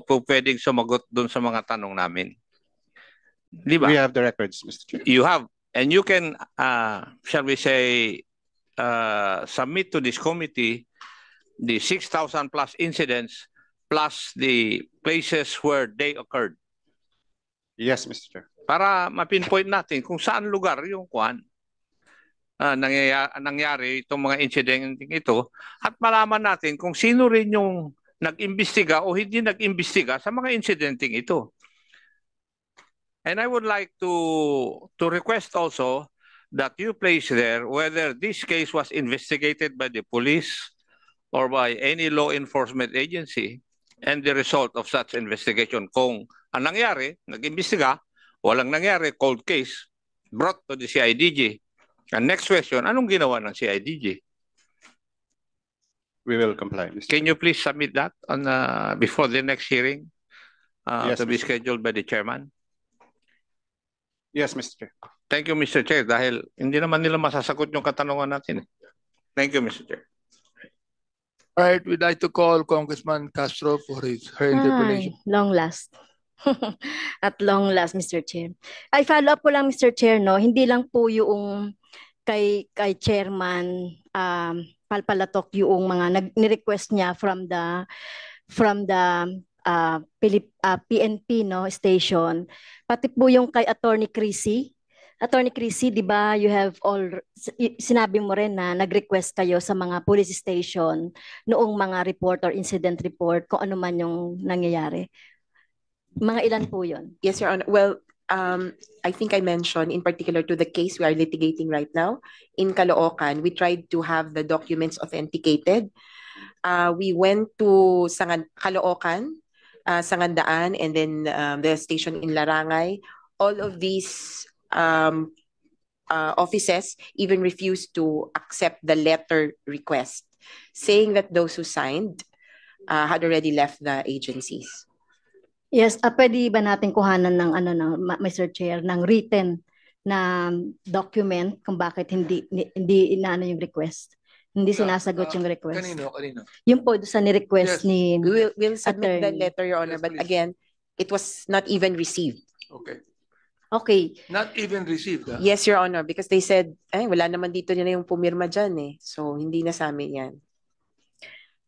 o pwedeng sumagot doon sa mga tanong namin. Di ba? We have the records, Mr. Chair. You have. And you can, uh, shall we say, uh, submit to this committee the 6,000 plus incidents plus the places where they occurred. Yes, Mr. Chair. Para mapinpoint natin kung saan lugar yung kuan uh, nangyayari, nangyari itong mga incident ito at malaman natin kung sino rin yung nag-imbestiga o hindi nag-imbestiga sa mga insidenteng ito. And I would like to to request also that you place there whether this case was investigated by the police or by any law enforcement agency and the result of such investigation. Kung ang nangyari, nag-imbestiga, walang nangyari, cold case, brought to the CIDG. And next question, anong ginawa ng CIDG? We will comply, Mr. Can you please submit that on uh, before the next hearing uh, yes, to Mr. be scheduled by the chairman? Yes, Mr. Chair. Thank you, Mr. Chair, dahil hindi naman nila masasagot yung katanungan natin. Eh. Thank you, Mr. Chair. All right, we'd like to call Congressman Castro for his, her interpolation. Long last. At long last, Mr. Chair. I follow up ko lang, Mr. Chair, no? Hindi lang po yung kay, kay Chairman um, palpalatok yung mga nag ni-request niya from the from the uh, Pilip, uh, ah, PNP no station pati po yung kay Attorney Crissy Attorney Crissy, di ba you have all sinabi mo rin na nag-request kayo sa mga police station noong mga report or incident report kung ano man yung nangyayari. Mga ilan po 'yon? Yes, Your Honor. Well, um, I think I mentioned in particular to the case we are litigating right now in Caloocan, we tried to have the documents authenticated. Uh, we went to Sangan Caloocan, uh, Sangandaan, and then um, the station in Larangay. All of these um, uh, offices even refused to accept the letter request, saying that those who signed uh, had already left the agencies. Yes, uh, pwede ba natin kuhanan ng ano ng Mr. Chair ng written na document kung bakit hindi hindi inaano yung request? Hindi ah, sinasagot uh, uh, yung request. Kanino? Kanino? Yung po sa ni-request yes. ni We will we'll submit attorney. the letter, Your Honor. Yes, but again, it was not even received. Okay. Okay. Not even received, ha? Yes, Your Honor. Because they said, ay, wala naman dito na yung pumirma dyan eh. So, hindi na sa amin yan.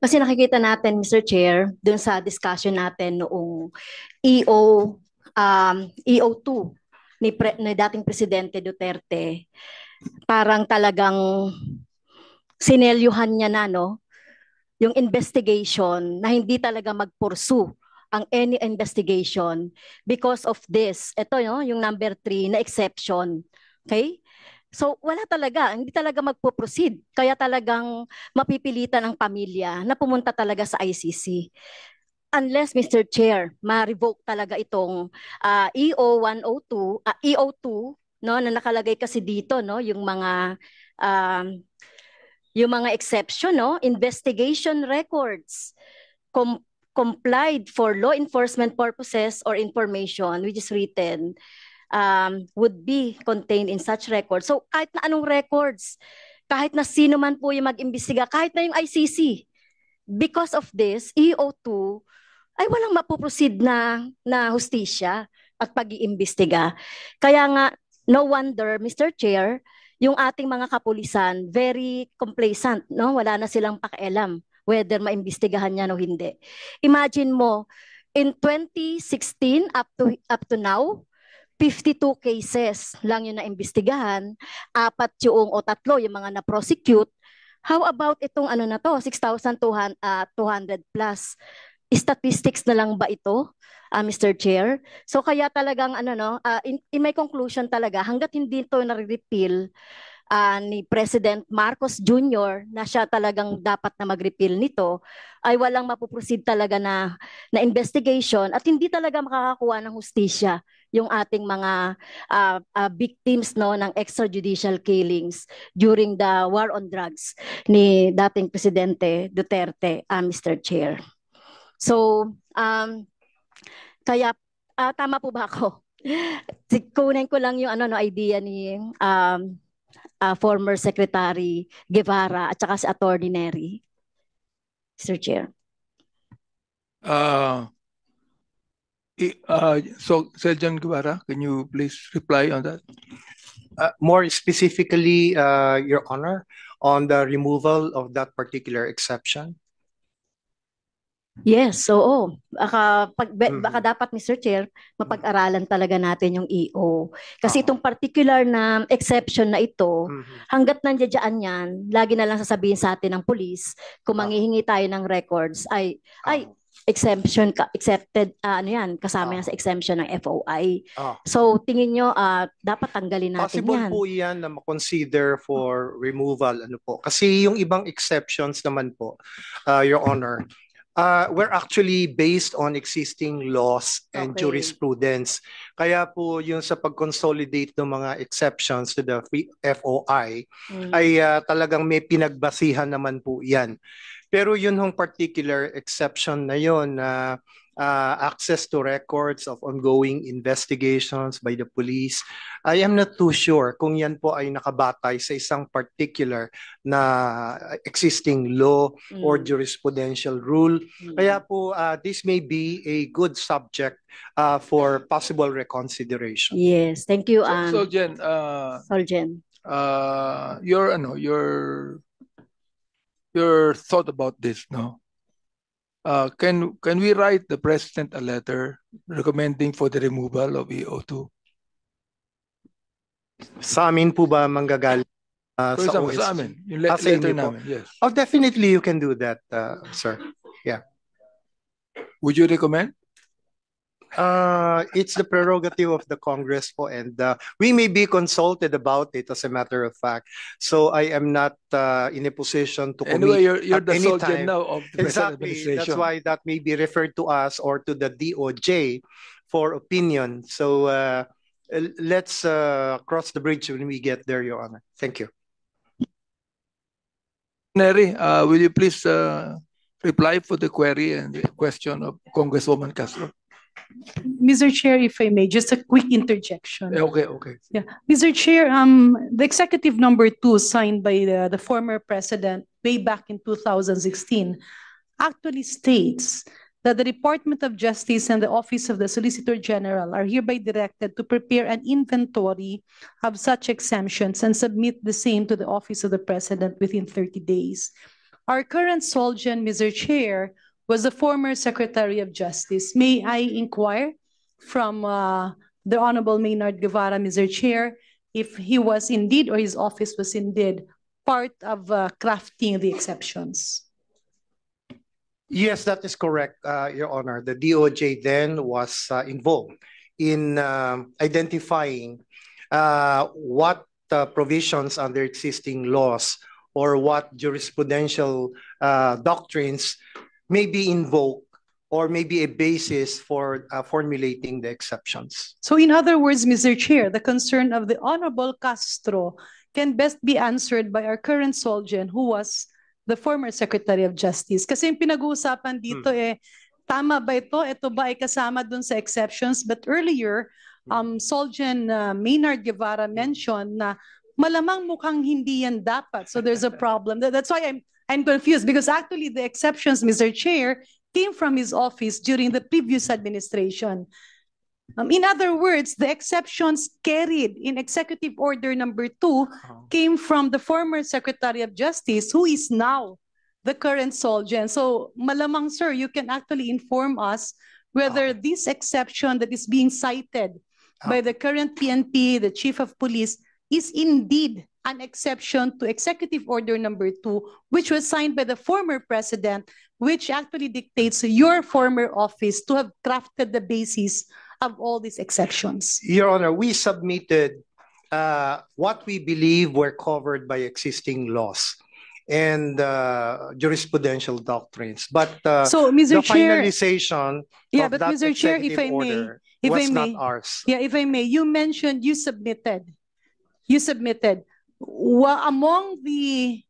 Kasi nakikita natin, Mr. Chair, dun sa discussion natin noong EO, um, EO2 ni, pre, ni dating Presidente Duterte, parang talagang sinelyuhan niya na, no? Yung investigation na hindi talaga magpursue ang any investigation because of this. Ito, no? yung number three na exception. Okay? So wala talaga, hindi talaga magpo-proceed. Kaya talagang mapipilitan ang pamilya na pumunta talaga sa ICC. Unless, Mr. Chair, ma-revoke talaga itong uh, EO 102, uh, EO2, no, na nakalagay kasi dito, no, yung mga um, yung mga exception, no, investigation records, com- complied for law enforcement purposes or information which is written um, would be contained in such records. So kahit na anong records, kahit na sino man po yung mag-imbisiga, kahit na yung ICC, because of this, EO2, ay walang mapoproceed na, na hustisya at pag-iimbestiga. Kaya nga, no wonder, Mr. Chair, yung ating mga kapulisan, very complacent, no? wala na silang pakialam whether maimbestigahan yan o hindi. Imagine mo, in 2016 up to, up to now, 52 cases lang yung naimbestigahan, apat yung o tatlo yung mga na-prosecute. How about itong ano na to, 6,200 uh, ah, plus? Statistics na lang ba ito, uh, ah, Mr. Chair? So kaya talagang ano no, uh, in, in my conclusion talaga, hanggat hindi ito na-repeal, uh, ni President Marcos Jr. na siya talagang dapat na mag-repeal nito ay walang mapuproceed talaga na, na investigation at hindi talaga makakakuha ng hustisya yung ating mga uh, uh, victims no ng extrajudicial killings during the war on drugs ni dating presidente Duterte, uh, ah, Mr. Chair. So, um, kaya uh, tama po ba ako? Kunin ko lang yung ano no idea ni um, uh, former Secretary Guevara at saka si Attorney Neri. Mr. Chair. Uh, Uh, so, Sergeant Guevara, can you please reply on that? Uh, more specifically, uh, Your Honor, on the removal of that particular exception? Yes, oo. Baka, pag, mm-hmm. baka dapat, Mr. Chair, mapag-aralan talaga natin yung EO. Kasi ah. itong particular na exception na ito, mm-hmm. hanggat nandiyan yan, lagi na lang sasabihin sa atin ng polis, kung ah. manghihingi tayo ng records, ay, ay, ah exemption ka accepted uh, ano yan kasama oh. yan ah. sa exemption ng FOI. Oh. Ah. So tingin nyo uh, dapat tanggalin natin Possible yan. Possible po 'yan na ma-consider for removal ano po. Kasi yung ibang exceptions naman po uh, your honor uh, were actually based on existing laws and okay. jurisprudence. Kaya po yung sa pag-consolidate ng mga exceptions to the FOI mm. ay uh, talagang may pinagbasihan naman po yan. Pero yun hong particular exception na yun na uh, access to records of ongoing investigations by the police, I am not too sure kung yan po ay nakabatay sa isang particular na existing law mm. or jurisprudential rule. Mm. Kaya po, uh, this may be a good subject uh, for possible reconsideration. Yes, thank you. Um, so, so Jen, uh, Soljen. Uh, your, ano, your your thought about this now. Uh, can can we write the president a letter recommending for the removal of EO2? Sa amin po ba manggagaling? Uh, for sa example, OS? sa amin. Yung le- ah, letter namin, yes. Oh, definitely you can do that, uh, sir. Yeah. Would you recommend? Uh, it's the prerogative of the Congress po and uh, we may be consulted about it as a matter of fact. So I am not uh, in a position to Anyway, you're, you're the soldier time. now of the exactly. That's why that may be referred to us or to the DOJ for opinion. So uh, let's uh, cross the bridge when we get there, Your Honor. Thank you. Neri, uh, will you please uh, reply for the query and the question of Congresswoman Castro? Mr. Chair, if I may, just a quick interjection. Okay, okay. Yeah, Mr. Chair, um, the executive number two signed by the, the former president way back in 2016 actually states that the Department of Justice and the Office of the Solicitor General are hereby directed to prepare an inventory of such exemptions and submit the same to the Office of the President within 30 days. Our current SOLGEN, Mr. Chair, was the former Secretary of Justice. May I inquire from uh, the Honorable Maynard Guevara, Mr. Chair, if he was indeed or his office was indeed part of uh, crafting the exceptions? Yes, that is correct, uh, Your Honor. The DOJ then was uh, involved in um, identifying uh, what uh, provisions under existing laws or what jurisprudential doctrines may be or maybe a basis for uh, formulating the exceptions. So in other words, Mr. Chair, the concern of the Honorable Castro can best be answered by our current Solgen who was the former Secretary of Justice. Kasi yung pinag-uusapan dito hmm. eh, tama ba ito? Ito ba ay kasama dun sa exceptions? But earlier, hmm. um, Solgen uh, Maynard Guevara hmm. mentioned na malamang mukhang hindi yan dapat. So there's a problem. That's why I'm and confused because actually the exceptions, Mr. Chair, came from his office during the previous administration. Um, in other words, the exceptions carried in Executive Order number two uh-huh. came from the former Secretary of Justice, who is now the current soldier. So malamang, sir, you can actually inform us whether oh. this exception that is being cited oh. by uh-huh. the current PNP, the Chief of Police, is indeed an exception to Executive Order Number 2, which was signed by the former president, which actually dictates your former office to have crafted the basis of all these exceptions? Your Honor, we submitted uh, what we believe were covered by existing laws and uh, jurisprudential doctrines. But uh, so, Mr. the Chair, finalization yeah, but Mr. Chair, if I may, if I may, Yeah, if I may, you mentioned you submitted, you submitted. well, among the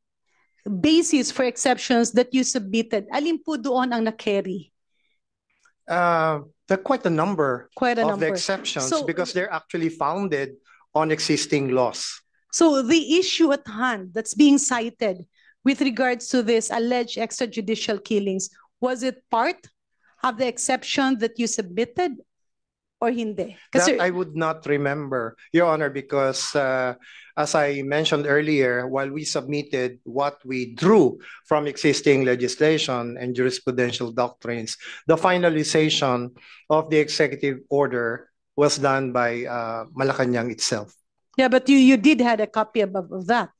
basis for exceptions that you submitted, alin po doon ang na-carry? Uh, there are quite a number quite a of number. the exceptions so, because they're actually founded on existing laws. So the issue at hand that's being cited with regards to this alleged extrajudicial killings, was it part of the exception that you submitted or hindi? Kasi, that I would not remember, Your Honor, because uh, as I mentioned earlier, while we submitted what we drew from existing legislation and jurisprudential doctrines, the finalization of the executive order was done by uh, Malacanang itself. Yeah, but you, you did had a copy of, of that.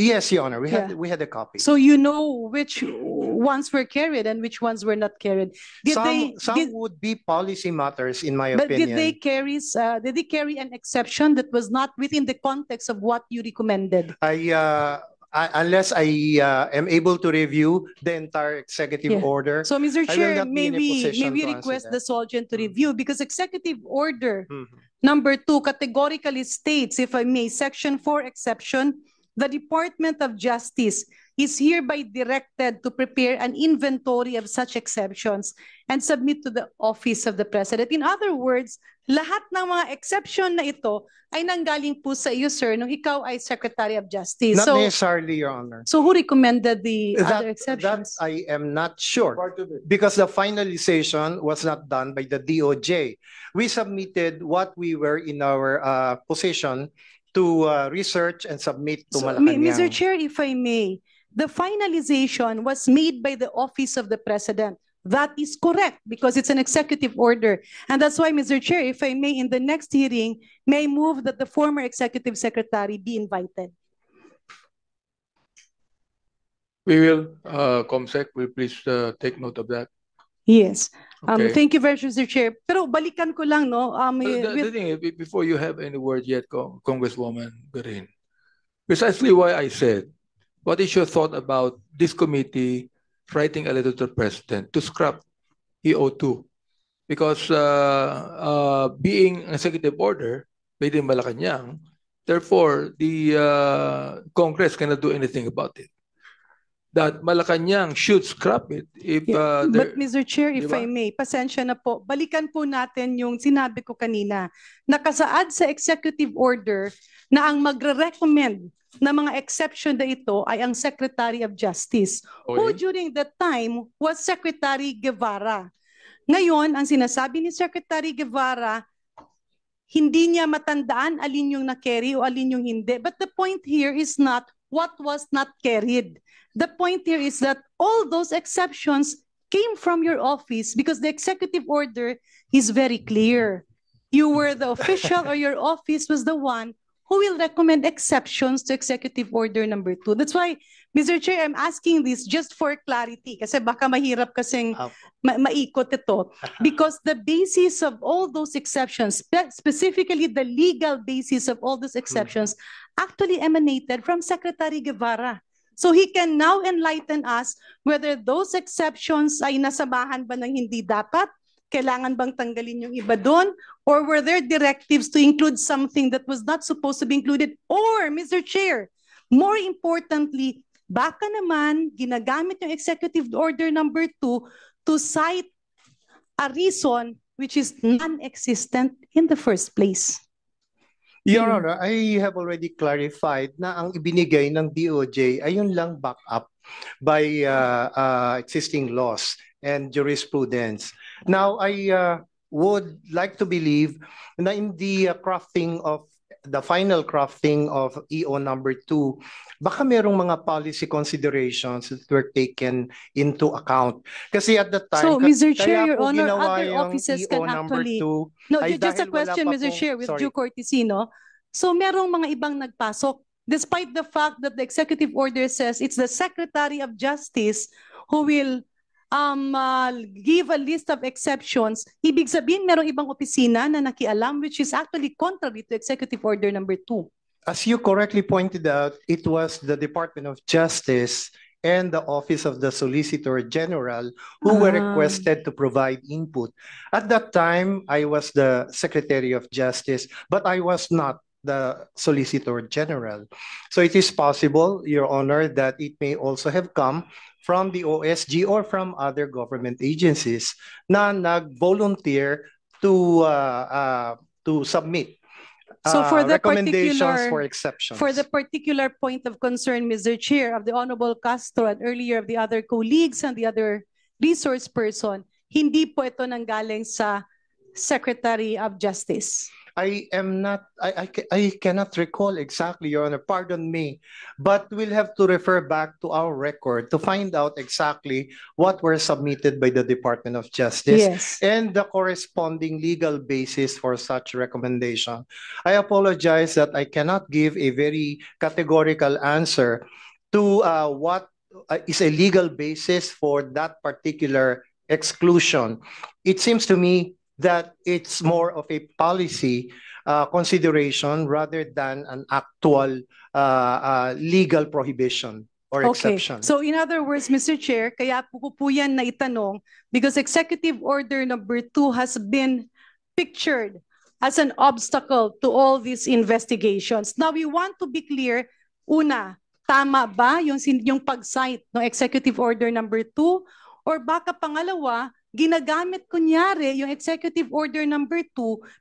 Yes, Your Honor, we had yeah. we had a copy. So you know which ones were carried and which ones were not carried. Did some they, some did, would be policy matters, in my but opinion. But did they carry uh, did they carry an exception that was not within the context of what you recommended? I. Uh, I, unless I uh, am able to review the entire executive yeah. order. So, Mr. Chair, maybe maybe request the sergeant to hmm. review because executive order mm -hmm. number two categorically states, if I may, section four exception The Department of Justice is hereby directed to prepare an inventory of such exceptions and submit to the Office of the President. In other words, lahat ng mga exception na ito ay nanggaling po sa iyo, sir, nung ikaw ay Secretary of Justice. Not so, necessarily, Your Honor. So who recommended the that, other exceptions? That I am not sure because the finalization was not done by the DOJ. We submitted what we were in our uh, position to uh, research and submit to so, Malacanang. Mr. Chair, if I may, the finalization was made by the Office of the President. That is correct because it's an executive order. And that's why, Mr. Chair, if I may, in the next hearing, may move that the former executive secretary be invited. We will, uh, ComSec, will please uh, take note of that. Yes. Um, Thank you very much, Mr. Chair. Pero balikan ko lang, no? Um, the, the thing before you have any word yet, Congresswoman Garin, precisely why I said, what is your thought about this committee writing a letter to the President to scrap EO2? Because uh, uh, being an executive order made in Malacanang, therefore the uh, Congress cannot do anything about it. that Malacanang should scrap it if uh, But Mr. Chair, if diba? I may, pasensya na po. Balikan po natin yung sinabi ko kanina. Nakasaad sa executive order na ang magre-recommend na mga exception na ito ay ang Secretary of Justice okay. who during that time was Secretary Guevara. Ngayon, ang sinasabi ni Secretary Guevara hindi niya matandaan alin yung na-carry o alin yung hindi. But the point here is not what was not carried. The point here is that all those exceptions came from your office because the executive order is very clear. You were the official or your office was the one who will recommend exceptions to executive order number two. That's why, Mr. Chair, I'm asking this just for clarity kasi baka mahirap kasing ma maikot ito. Because the basis of all those exceptions, spe specifically the legal basis of all those exceptions, hmm. actually emanated from Secretary Guevara So He can now enlighten us whether those exceptions ay nasabahan ba ng hindi dapat, kailangan bang tanggalin yung iba doon, or were there directives to include something that was not supposed to be included? Or, Mr. Chair, more importantly, baka naman ginagamit yung executive order number 2 to cite a reason which is non-existent in the first place. Your Honor, I have already clarified na ang ibinigay ng DOJ ay yun lang back up by uh, uh, existing laws and jurisprudence. Now, I uh, would like to believe na in the uh, crafting of the final crafting of EO number 2, baka merong mga policy considerations that were taken into account. Kasi at the time, so, Mr. Chair, Your Honor, other offices EO can actually... Two, no, just a question, Mr. Pong, Chair, with sorry. due courtesy, no? So merong mga ibang nagpasok despite the fact that the executive order says it's the Secretary of Justice who will um, uh, give a list of exceptions, ibig sabihin merong ibang opisina na nakialam which is actually contrary to Executive Order number 2. As you correctly pointed out, it was the Department of Justice and the Office of the Solicitor General who were ah. requested to provide input. At that time, I was the Secretary of Justice, but I was not the Solicitor General. So it is possible, Your Honor, that it may also have come from the OSG or from other government agencies na nag-volunteer to uh, uh, to submit so for uh, the particular for exceptions. For the particular point of concern, Mr. Chair, of the Honorable Castro and earlier of the other colleagues and the other resource person, hindi po ito nanggaling sa Secretary of Justice. I am not, I, I, I cannot recall exactly, Your Honor, pardon me, but we'll have to refer back to our record to find out exactly what were submitted by the Department of Justice yes. and the corresponding legal basis for such recommendation. I apologize that I cannot give a very categorical answer to uh, what uh, is a legal basis for that particular exclusion. It seems to me that it's more of a policy uh, consideration rather than an actual uh, uh, legal prohibition or okay. exception. So in other words, Mr. Chair, kaya po po yan na itanong because Executive Order number 2 has been pictured as an obstacle to all these investigations. Now we want to be clear, una, tama ba yung, yung pag-cite ng Executive Order number 2? Or baka pangalawa, ginagamit kunyari yung executive order number 2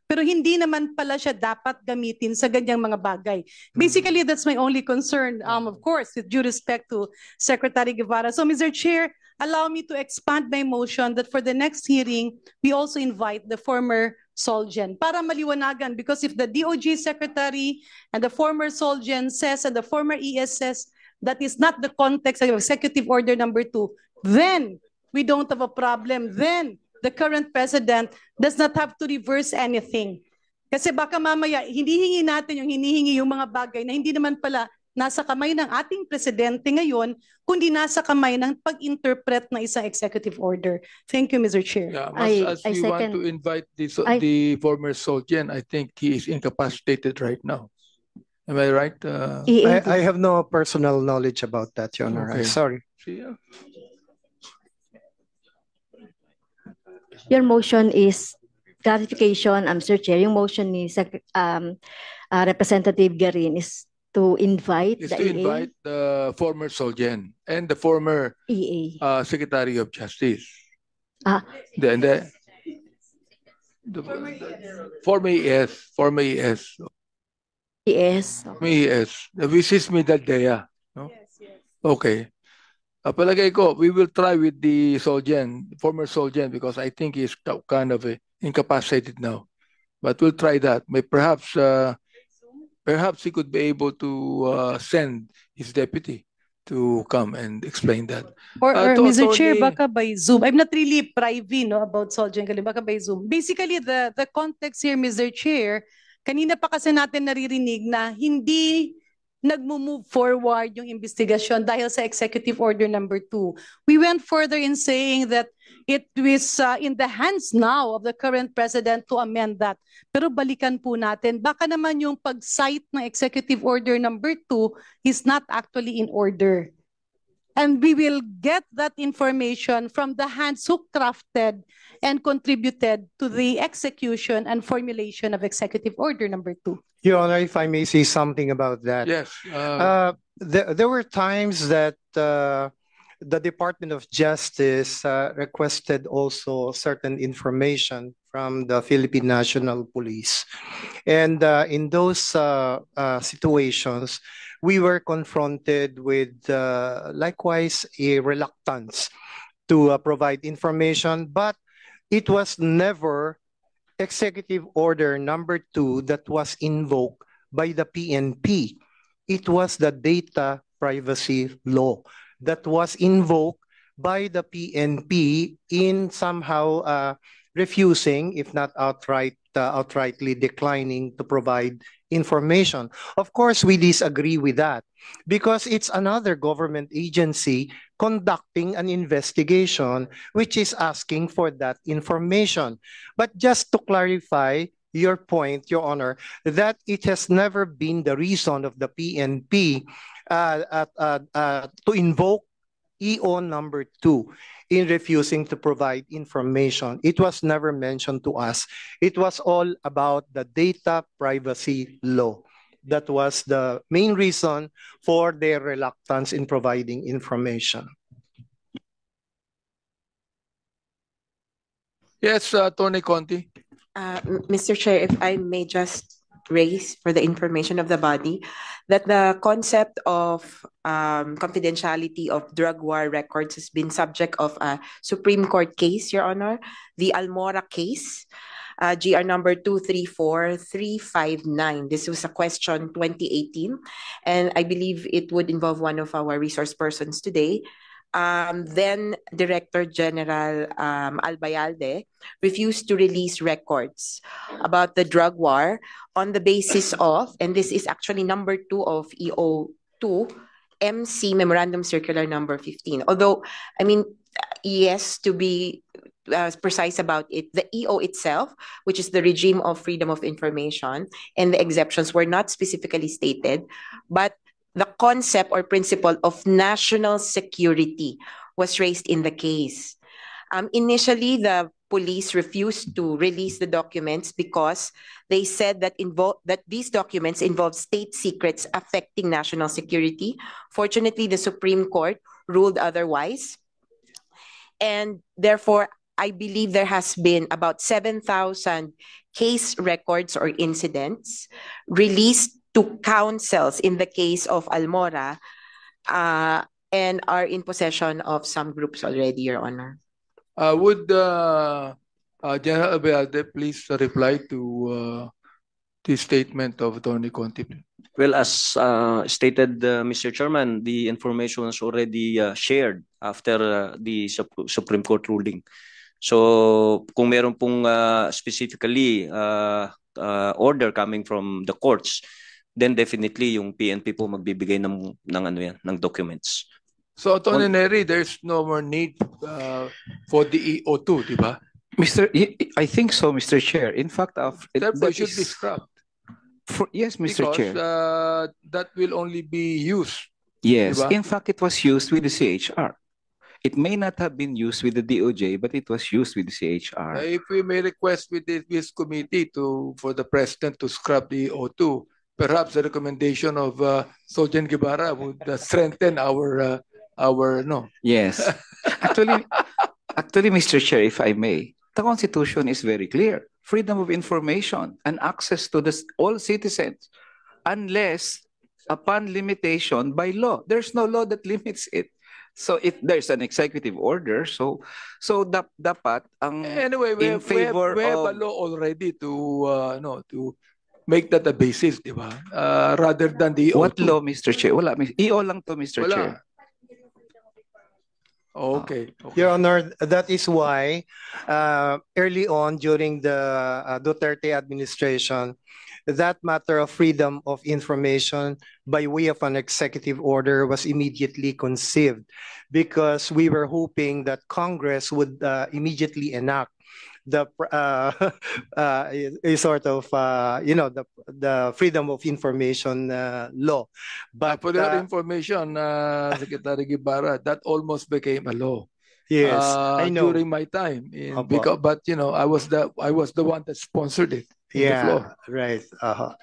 pero hindi naman pala siya dapat gamitin sa ganyang mga bagay. Hmm. Basically, that's my only concern, um, of course, with due respect to Secretary Guevara. So, Mr. Chair, allow me to expand my motion that for the next hearing, we also invite the former Solgen para maliwanagan because if the DOG Secretary and the former Solgen says and the former ES that is not the context of Executive Order number 2, then we don't have a problem. Then, the current president does not have to reverse anything. Kasi baka mamaya, hinihingi natin yung hinihingi yung mga bagay na hindi naman pala nasa kamay ng ating presidente ngayon, kundi nasa kamay ng pag-interpret ng isang executive order. Thank you, Mr. Chair. Yeah, I, as I we second, want to invite the, I, the former Soljen, I think he is incapacitated right now. Am I right? Uh, I, I have no personal knowledge about that, Your Honor. Okay. sorry. See, yeah. Your motion is gratification. I'm um, Sir Chair, yung motion ni Sec- um, uh, Representative Garin is to invite is the to EA, invite the former Solgen and the former EA. uh, Secretary of Justice. Ah. The, and the, the, the former ES, former ES, ES. former ES. They Visits me no? Yes, yes. Okay. Palagay ko, we will try with the Solgen, former Solgen, because I think he's kind of uh, incapacitated now. But we'll try that. May perhaps uh, perhaps he could be able to uh, send his deputy to come and explain that. Or, uh, or Mr. Chair, baka by Zoom. I'm not really private, no, about Solgen Kalim, baka by Zoom. Basically, the, the context here, Mr. Chair, kanina pa kasi natin naririnig na hindi nagmo-move forward yung investigasyon dahil sa Executive Order number 2. We went further in saying that it was uh, in the hands now of the current president to amend that. Pero balikan po natin, baka naman yung pag-cite ng Executive Order number 2 is not actually in order. And we will get that information from the hands who crafted and contributed to the execution and formulation of Executive Order Number Two. Your Honor, if I may say something about that. Yes. Uh... Uh, there, there, were times that uh, the Department of Justice uh, requested also certain information from the Philippine National Police. And uh, in those uh, situations, we were confronted with uh, likewise a reluctance to uh, provide information, but it was never executive order number two that was invoked by the PNP. It was the data privacy law that was invoked by the PNP in somehow uh, refusing, if not outright uh, outrightly declining to provide information. Of course, we disagree with that because it's another government agency conducting an investigation which is asking for that information. But just to clarify, your point, Your Honor, that it has never been the reason of the PNP uh, uh, uh, uh, to invoke EO number two in refusing to provide information. It was never mentioned to us. It was all about the data privacy law. That was the main reason for their reluctance in providing information. Yes, uh, Tony Conti. Uh, Mr. Chair, if I may just raise for the information of the body that the concept of um, confidentiality of drug war records has been subject of a Supreme Court case, Your Honor, the Almora case, uh, GR number 234359. This was a question 2018, and I believe it would involve one of our resource persons today, um, then Director General um, Albayalde refused to release records about the drug war on the basis of, and this is actually number two of EO2, MC Memorandum Circular Number 15. Although, I mean, yes, to be uh, precise about it, the EO itself, which is the regime of freedom of information, and the exceptions were not specifically stated, but the concept or principle of national security was raised in the case. Um, initially, the police refused to release the documents because they said that that these documents involve state secrets affecting national security. Fortunately, the Supreme Court ruled otherwise. And therefore, I believe there has been about 7,000 case records or incidents released to councils in the case of Almora uh, and are in possession of some groups already, Your Honor. Uh, would uh, uh, General Abelade please reply to uh, the statement of Tony Conti? Well, as uh, stated, uh, Mr. Chairman, the information was already shared after the Sup Supreme Court ruling. So kung meron pong specifically order coming from the courts, then definitely yung PNP po magbibigay ng ng ano yan, ng documents. So Tony On, Neri, there's no more need uh, for the EO2, di ba? Mr. I think so, Mr. Chair. In fact, uh, it, that should is, be scrapped. For, yes, Mr. Because, Chair. Uh, that will only be used. Yes, diba? in fact, it was used with the CHR. It may not have been used with the DOJ, but it was used with the CHR. Uh, if we may request with this, committee to for the president to scrap the eo 2 perhaps the recommendation of uh, Sojan Gibara would uh, strengthen our uh, our no. Yes, actually, actually, Mr. Chair, if I may, the Constitution is very clear: freedom of information and access to this, all citizens, unless upon limitation by law. There's no law that limits it. So if there's an executive order. So so dap, dapat ang anyway we in have, favor we have, we have of, a law already to uh, no to make that a basis, di ba? Uh, rather than the What law, Mr. Chair? Wala, EO lang to, Mr. Wala. Chair. Okay. Ah, okay. Your Honor, that is why uh, early on during the uh, Duterte administration, that matter of freedom of information by way of an executive order was immediately conceived because we were hoping that Congress would uh, immediately enact the uh, uh, a sort of uh, you know the the freedom of information uh, law. Ah, but for uh, that information, uh, Secretary Gibara, that almost became a law. Yes, uh, I know. During my time, in, eh, because but you know I was the I was the one that sponsored it. Yeah, right. Uh-huh.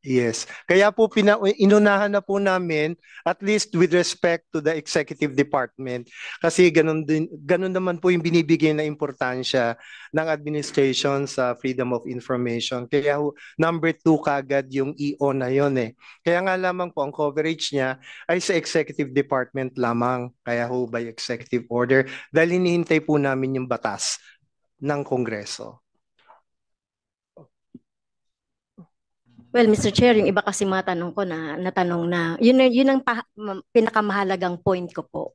Yes. Kaya po pina- inunahan na po namin at least with respect to the executive department kasi ganun din ganun naman po yung binibigyan na importansya ng administration sa freedom of information. Kaya number two kagad yung EO na yon eh. Kaya nga lamang po ang coverage niya ay sa executive department lamang. Kaya ho by executive order dahil hinihintay po namin yung batas ng Kongreso. Well, Mr. Chair, yung iba kasi mga tanong ko na natanong na, yun, yun ang pa, pinakamahalagang point ko po.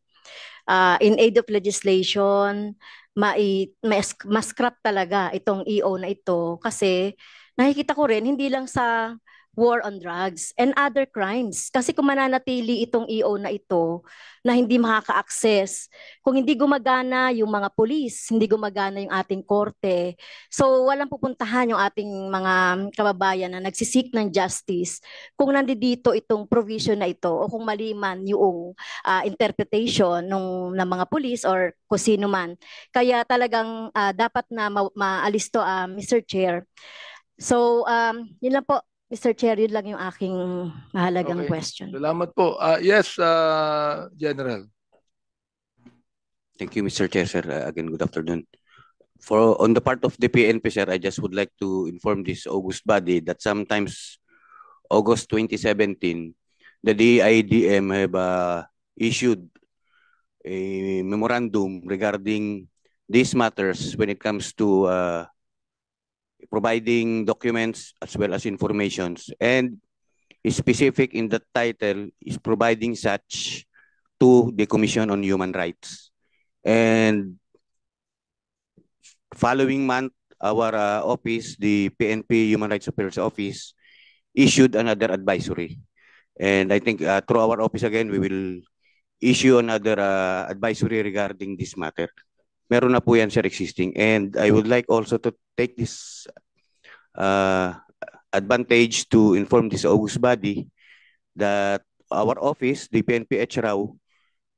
Uh, in aid of legislation, mai, mas, mas scrap talaga itong EO na ito kasi nakikita ko rin, hindi lang sa war on drugs and other crimes. Kasi kung mananatili itong EO na ito na hindi makaka-access, kung hindi gumagana yung mga polis, hindi gumagana yung ating korte, so walang pupuntahan yung ating mga kababayan na nagsisik ng justice kung nandito itong provision na ito o kung mali man yung uh, interpretation nung, ng mga polis or kusino man. Kaya talagang uh, dapat na ma- maalis to, uh, ah, Mr. Chair. So, um, yun lang po. Mr. Chair, yun lang yung aking mahalagang Okay. question. Salamat po. Uh, yes, uh, General. Thank you, Mr. Chair, sir. Uh, Again, good afternoon. For on the part of the PNP, sir, I just would like to inform this August body that sometimes August 2017, the DIDM have uh, issued a memorandum regarding these matters when it comes to uh, providing documents as well as informations. And specific in the title is providing such to the Commission on Human Rights. And following month, our uh, office, the PNP Human Rights Affairs Office, issued another advisory. And I think uh, through our office again, we will issue another uh, advisory regarding this matter. meron na po yan sir existing. And I would like also to take this uh, advantage to inform this August body that our office, the PNPH Rao,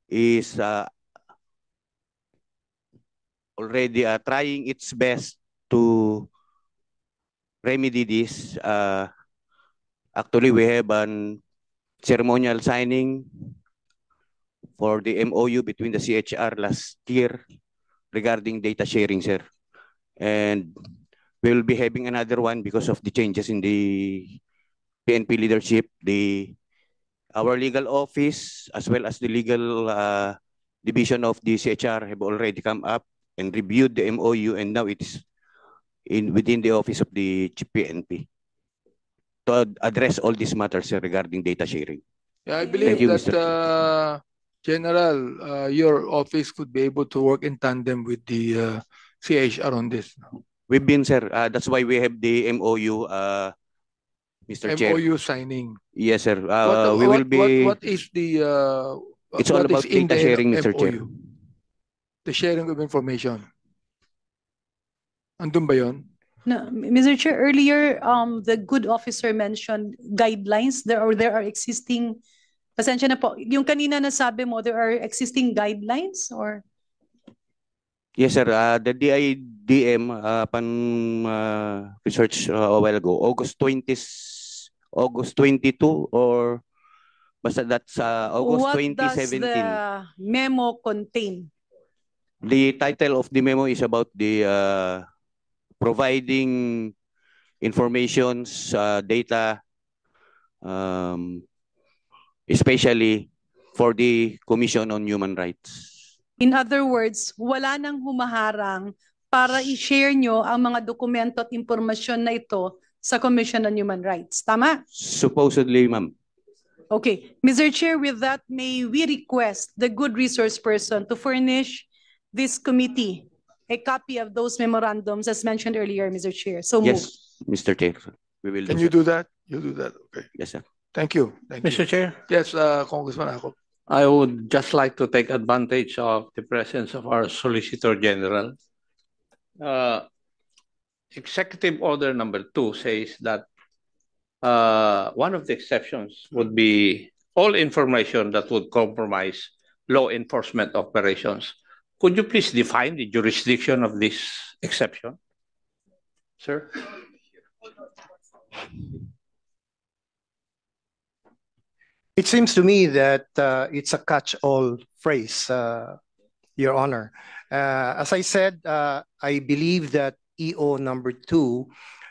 is uh, already uh, trying its best to remedy this. Uh, actually, we have an ceremonial signing for the MOU between the CHR last year regarding data sharing, sir. And we will be having another one because of the changes in the PNP leadership, the our legal office, as well as the legal uh, division of the CHR have already come up and reviewed the MOU, and now it is in within the office of the PNP to address all these matters regarding data sharing. Yeah, I believe you, that uh, General, uh, your office could be able to work in tandem with the uh, CHR on this. We've been, sir. Uh, that's why we have the MOU, uh, Mr. Chair. MOU signing. Yes, sir. Uh, what, we what, will be. What, what is the? Uh, it's all about data sharing, Mr. MOU? Chair. The sharing of information. Andun ba yon? No, Mr. Chair. Earlier, um, the good officer mentioned guidelines. There are there are existing Pasensya na po. Yung kanina nasabi mo, there are existing guidelines or? Yes, sir. Uh, the DIDM, uh, pan uh, research uh, a while ago, August 20, August 22 or basta that's uh, August What 2017. What does the memo contain? The title of the memo is about the uh, providing informations, uh, data, um, especially for the Commission on Human Rights. In other words, wala nang humaharang para i-share nyo ang mga dokumento at impormasyon na ito sa Commission on Human Rights. Tama? Supposedly, ma'am. Okay. Mr. Chair, with that, may we request the good resource person to furnish this committee a copy of those memorandums as mentioned earlier, Mr. Chair. So yes, Mr. Chair. We will Can do you that. do that? You do that. Okay. Yes, sir. Thank you. Thank Mr. You. Chair? Yes, uh, Congressman I would just like to take advantage of the presence of our Solicitor General. Uh, executive Order number two says that uh, one of the exceptions would be all information that would compromise law enforcement operations. Could you please define the jurisdiction of this exception, sir? It seems to me that uh, it's a catch-all phrase, uh, Your Honor. Uh, as I said, uh, I believe that EO number two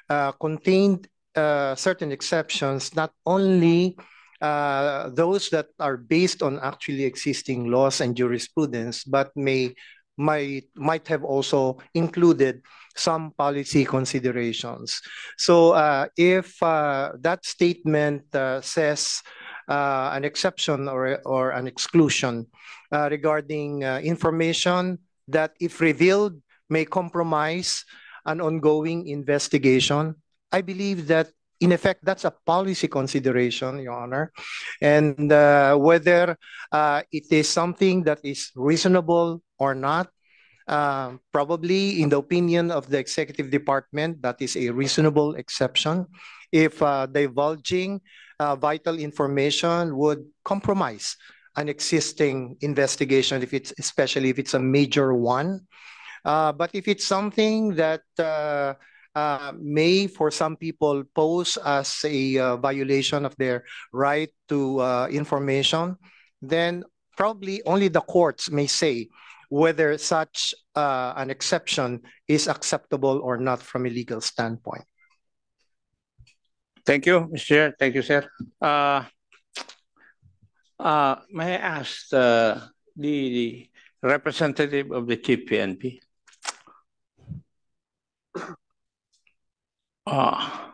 uh, contained uh, certain exceptions, not only those that are based on actually existing laws and jurisprudence, but may might might have also included some policy considerations. So, if that statement says uh, an exception or, or an exclusion uh, regarding uh, information that, if revealed, may compromise an ongoing investigation. I believe that, in effect, that's a policy consideration, Your Honor, and uh, whether uh, it is something that is reasonable or not uh, probably in the opinion of the executive department, that is a reasonable exception. If uh, divulging uh, vital information would compromise an existing investigation, if it's especially if it's a major one. Uh, but if it's something that uh, uh, may, for some people, pose as a uh, violation of their right to uh, information, then probably only the courts may say whether such uh, an exception is acceptable or not from a legal standpoint. Thank you, Mr. Chair. Thank you, sir. Uh, uh, may I ask the, the, representative of the TPNP? Uh,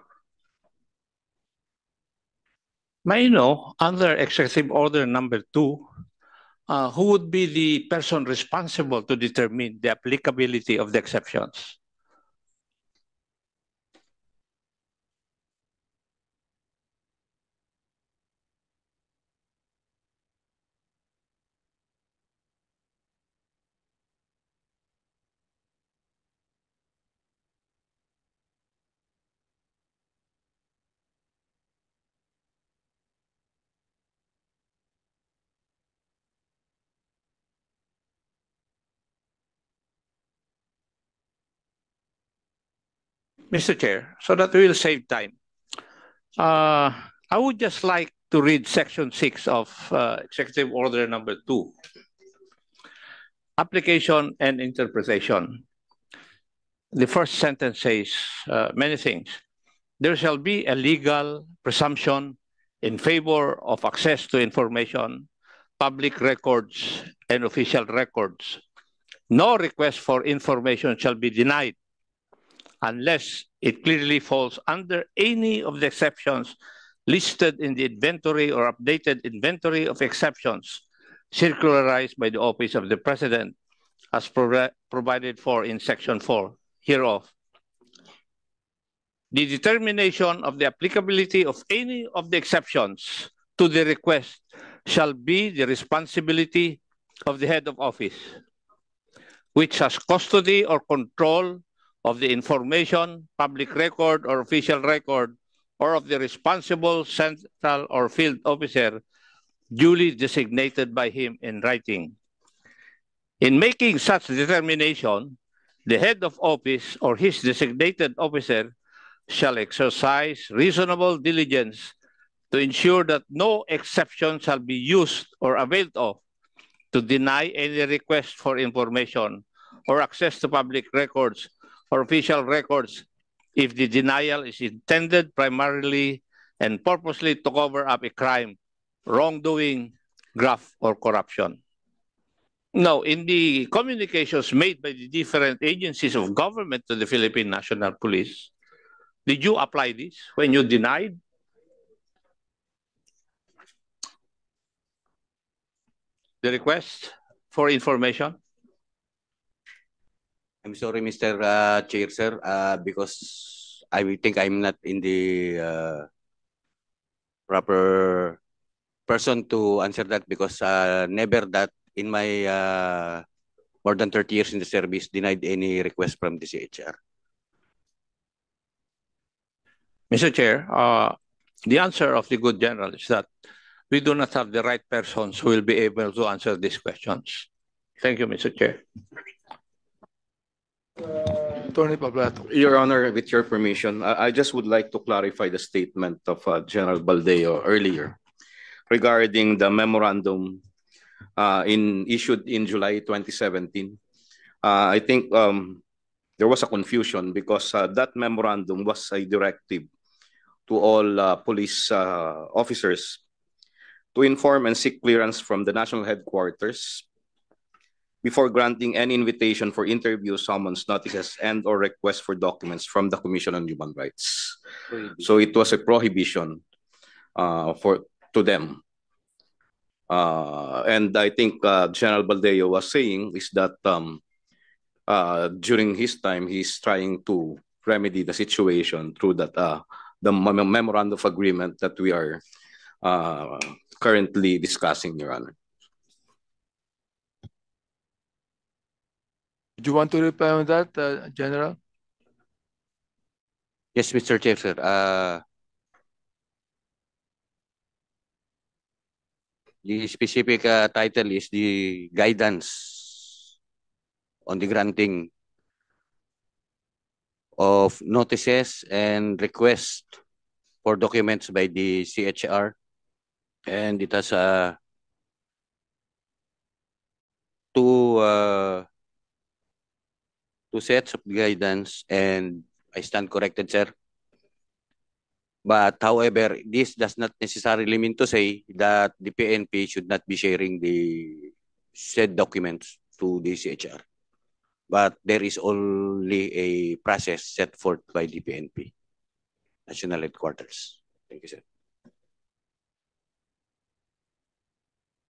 may you know, under Executive Order Number 2, uh, who would be the person responsible to determine the applicability of the exceptions? Mr. Chair, so that we'll save time. Uh, I would just like to read Section 6 of uh, Executive Order Number 2 Application and Interpretation. The first sentence says uh, many things. There shall be a legal presumption in favor of access to information, public records, and official records. No request for information shall be denied unless it clearly falls under any of the exceptions listed in the inventory or updated inventory of exceptions circularized by the Office of the President as pro provided for in Section 4 hereof. The determination of the applicability of any of the exceptions to the request shall be the responsibility of the head of office, which has custody or control of the information, public record, or official record, or of the responsible central or field officer duly designated by him in writing. In making such determination, the head of office or his designated officer shall exercise reasonable diligence to ensure that no exception shall be used or availed of to deny any request for information or access to public records or official records if the denial is intended primarily and purposely to cover up a crime, wrongdoing, graft, or corruption. Now, in the communications made by the different agencies of government to the Philippine National Police, did you apply this when you denied? The request for information? I'm sorry, Mr. Uh, Chair, sir, uh, because I think I'm not in the uh, proper person to answer that because uh, never that in my uh, more than 30 years in the service denied any request from the chair. Mr. Chair, uh, the answer of the good general is that we do not have the right persons who will be able to answer these questions. Thank you, Mr. Chair. Attorney Pablato. Your Honor, with your permission, I, just would like to clarify the statement of uh, General Baldeo earlier regarding the memorandum uh, in issued in July 2017. Uh, I think um, there was a confusion because uh, that memorandum was a directive to all uh, police uh, officers to inform and seek clearance from the national headquarters before granting any invitation for interviews, summons, notices, and or requests for documents from the Commission on Human Rights. So it was a prohibition uh, for to them. Uh, and I think uh, General Baldeo was saying is that um, uh, during his time, he's trying to remedy the situation through that uh, the memorandum of agreement that we are uh, currently discussing, Your Honor. you want to reply on that, uh, General? Yes, Mr. Jackson. Uh, the specific uh, title is the guidance on the granting of notices and requests for documents by the CHR. And it has uh, two uh, two sets of guidance and I stand corrected, sir. But however, this does not necessarily mean to say that the PNP should not be sharing the said documents to the CHR. But there is only a process set forth by the PNP, National Headquarters. Thank you, sir.